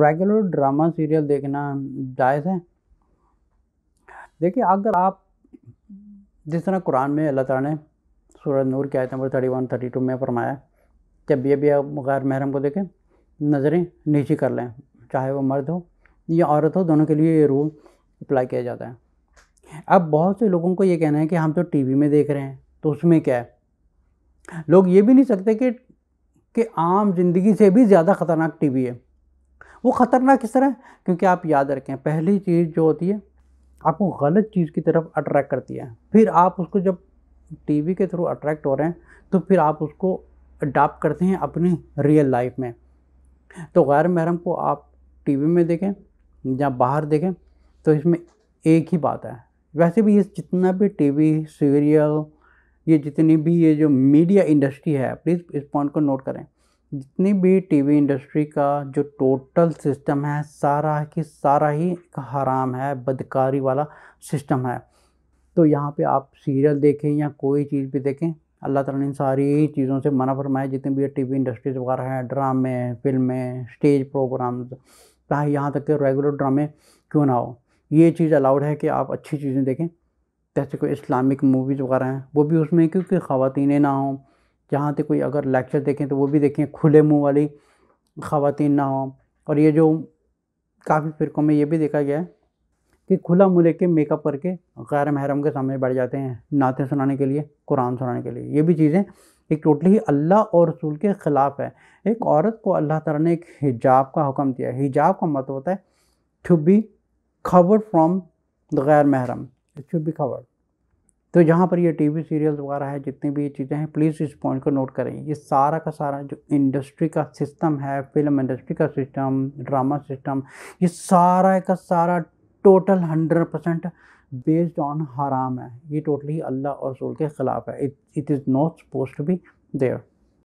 regular drama serial देखना जायज़ है देखिए अगर आप जिस तरह कुरान में अल्लाह ताला ने सूरज नूर की आयत number thirty one thirty two में फरमाया कि बेबी आप गैर महरम को देखें नज़रें नीचे कर लें चाहे वो मर्द हो या औरत हो दोनों के लिए ये रूल अप्लाई किया जाता है अब बहुत से लोगों को ये कहना है कि हम तो टीवी में देख रहे हैं तो उसमें क्या है लोग ये भी नहीं सकते कि कि आम जिंदगी से भी ज़्यादा ख़तरनाक टीवी है वो ख़तरनाक किस तरह क्योंकि आप याद रखें पहली चीज़ जो होती है आपको गलत चीज़ की तरफ अट्रैक्ट करती है फिर आप उसको जब टीवी के थ्रू अट्रैक्ट हो रहे हैं तो फिर आप उसको अडाप्ट करते हैं अपनी रियल लाइफ में तो गैर महरम को आप टीवी में देखें या बाहर देखें तो इसमें एक ही बात है वैसे भी ये जितना भी टीवी सीरियल ये जितनी भी ये जो मीडिया इंडस्ट्री है प्लीज़ इस पॉइंट को नोट करें जितनी भी टीवी इंडस्ट्री का जो टोटल सिस्टम है सारा कि सारा ही एक हराम है बदकारी वाला सिस्टम है तो यहाँ पे आप सीरियल देखें या कोई चीज़ भी देखें अल्लाह ताला ने इन सारी चीज़ों से मना फरमाया जितने भी टी वी इंडस्ट्रीज वगैरह हैं ड्रामे फिल्में स्टेज प्रोग्राम्स चाहे यहाँ तक के रेगुलर ड्रामे क्यों ना हो ये चीज़ अलाउड है कि आप अच्छी चीज़ें देखें जैसे कोई इस्लामिक मूवीज़ वगैरह हैं वो भी उसमें क्योंकि ख़वातीनें ना हों जहाँ तक कोई अगर लेक्चर देखें तो वो भी देखें खुले मुंह वाली ख़वातीन ना हो और ये जो काफ़ी फ़िरकों में ये भी देखा गया है कि खुला मुँह लेके मेकअप करके गैर महरम के सामने बैठ जाते हैं नाते सुनाने के लिए कुरान सुनाने के लिए ये भी चीज़ें एक टोटली अल्लाह और रसूल के ख़िलाफ़ है एक औरत को अल्लाह तारा ने एक हिजाब का हुक्म दिया है हिजाब का मत मतलब होता है टू बी खबर फ्राम द गैर महरम इट शुड बी खबर तो जहाँ पर ये टीवी सीरियल्स वगैरह है जितनी भी ये चीज़ें हैं प्लीज़ इस पॉइंट को नोट करें ये सारा का सारा जो इंडस्ट्री का सिस्टम है फिल्म इंडस्ट्री का सिस्टम ड्रामा सिस्टम ये सारा का सारा total hundred percent based on हराम है ये टोटली अल्लाह और रसूल के ख़िलाफ़ है it it is not suppose to be there